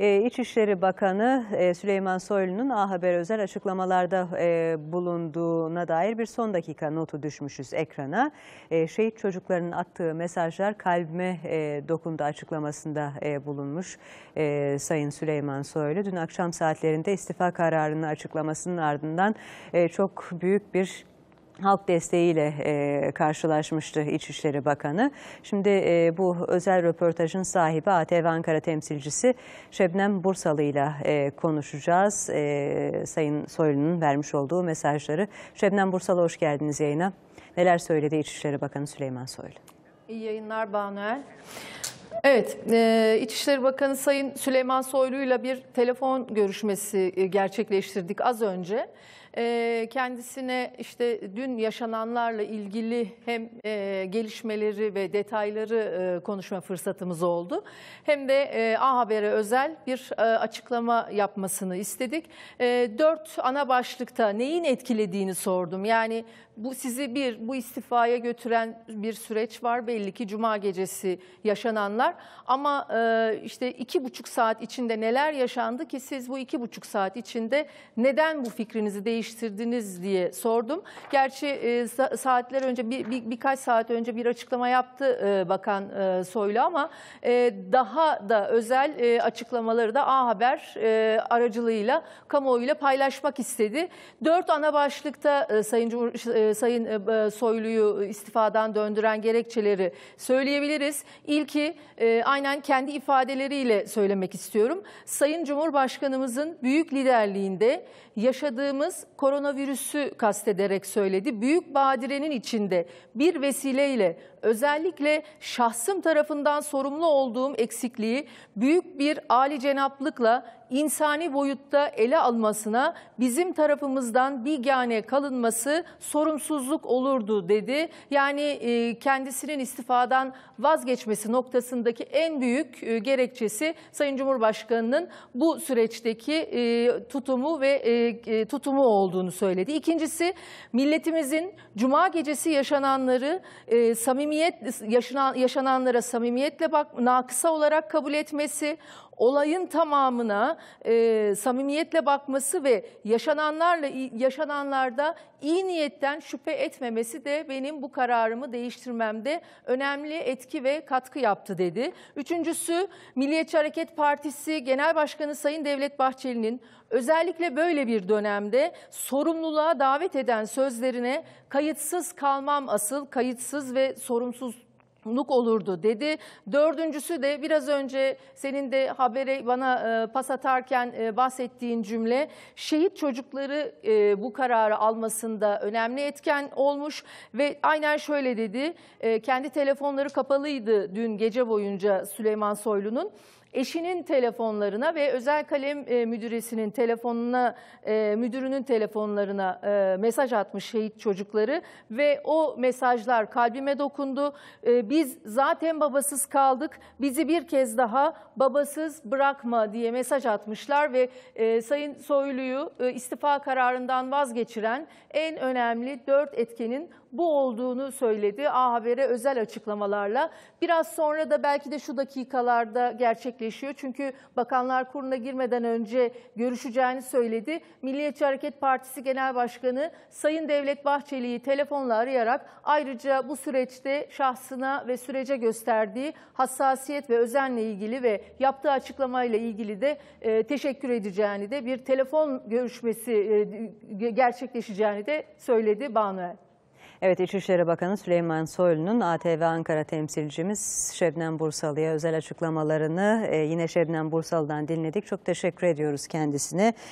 Ee, İçişleri Bakanı e, Süleyman Soylu'nun A Haber özel açıklamalarda e, bulunduğuna dair bir son dakika notu düşmüşüz ekrana. E, şehit çocukların attığı mesajlar kalbime e, dokundu açıklamasında bulunmuş Sayın Süleyman Soylu. Dün akşam saatlerinde istifa kararını açıklamasının ardından çok büyük bir halk desteğiyle e, karşılaşmıştı İçişleri Bakanı. Şimdi e, bu özel röportajın sahibi ATV Ankara temsilcisi Şebnem Bursalı ile e, konuşacağız. E, Sayın Soylu'nun vermiş olduğu mesajları. Şebnem Bursalı hoş geldiniz yayına. Neler söyledi İçişleri Bakanı Süleyman Soylu? İyi yayınlar Banuel. Evet, e, İçişleri Bakanı Sayın Süleyman Soylu'yla bir telefon görüşmesi e, gerçekleştirdik az önce. E, kendisine işte dün yaşananlarla ilgili hem e, gelişmeleri ve detayları e, konuşma fırsatımız oldu. Hem de e, A Haber'e özel bir e, açıklama yapmasını istedik. E, dört ana başlıkta neyin etkilediğini sordum. Yani bu sizi bir bu istifaya götüren bir süreç var belli ki Cuma gecesi yaşananlar yaşıyorlar. Ama e, işte iki buçuk saat içinde neler yaşandı ki siz bu iki buçuk saat içinde neden bu fikrinizi değiştirdiniz diye sordum. Gerçi e, saatler önce bir, bir, birkaç saat önce bir açıklama yaptı e, Bakan Soylu ama daha da özel açıklamaları da A Haber e, aracılığıyla kamuoyuyla paylaşmak istedi. Dört ana başlıkta Sayın, Cumhur, Sayın Soylu'yu istifadan döndüren gerekçeleri söyleyebiliriz. İlki e, aynen kendi ifadeleriyle söylemek istiyorum. Sayın Cumhurbaşkanımızın büyük liderliğinde yaşadığımız koronavirüsü kastederek söyledi. Büyük badirenin içinde bir vesileyle özellikle şahsım tarafından sorumlu olduğum eksikliği büyük bir Ali cenaplıkla insani boyutta ele almasına bizim tarafımızdan bigane kalınması sorumsuzluk olurdu dedi. Yani e, kendisinin istifadan vazgeçmesi noktasında olmasındaki en büyük e, gerekçesi Sayın Cumhurbaşkanı'nın bu süreçteki e, tutumu ve e, tutumu olduğunu söyledi. İkincisi milletimizin cuma gecesi yaşananları samimiyet yaşananlara samimiyetle bak nakısa olarak kabul etmesi, olayın tamamına e, samimiyetle bakması ve yaşananlarla yaşananlarda iyi niyetten şüphe etmemesi de benim bu kararımı değiştirmemde önemli etki ve katkı yaptı dedi. Üçüncüsü Milliyetçi Hareket Partisi Genel Başkanı Sayın Devlet Bahçeli'nin özellikle böyle bir dönemde sorumluluğa davet eden sözlerine kayıtsız kalmam asıl kayıtsız ve sorumsuz luk olurdu dedi. Dördüncüsü de biraz önce senin de habere bana e, pas atarken e, bahsettiğin cümle şehit çocukları e, bu kararı almasında önemli etken olmuş ve aynen şöyle dedi. E, kendi telefonları kapalıydı dün gece boyunca Süleyman Soylu'nun eşinin telefonlarına ve özel kalem e, müdüresinin telefonuna, e, müdürünün telefonlarına e, mesaj atmış şehit çocukları ve o mesajlar kalbime dokundu. E, biz zaten babasız kaldık. Bizi bir kez daha babasız bırakma diye mesaj atmışlar ve e, Sayın Soylu'yu e, istifa kararından vazgeçiren en önemli dört etkenin bu olduğunu söyledi A Haber'e özel açıklamalarla. Biraz sonra da belki de şu dakikalarda gerçekleşiyor. Çünkü Bakanlar Kurulu'na girmeden önce görüşeceğini söyledi. Milliyetçi Hareket Partisi Genel Başkanı Sayın Devlet Bahçeli'yi telefonla arayarak ayrıca bu süreçte şahsına ve sürece gösterdiği hassasiyet ve özenle ilgili ve yaptığı açıklamayla ilgili de e, teşekkür edeceğini de bir telefon görüşmesi e, gerçekleşeceğini de söyledi Banuel. Er. Evet İçişleri Bakanı Süleyman Soylu'nun ATV Ankara temsilcimiz Şebnem Bursalı'ya özel açıklamalarını e, yine Şebnem Bursalı'dan dinledik. Çok teşekkür ediyoruz kendisine.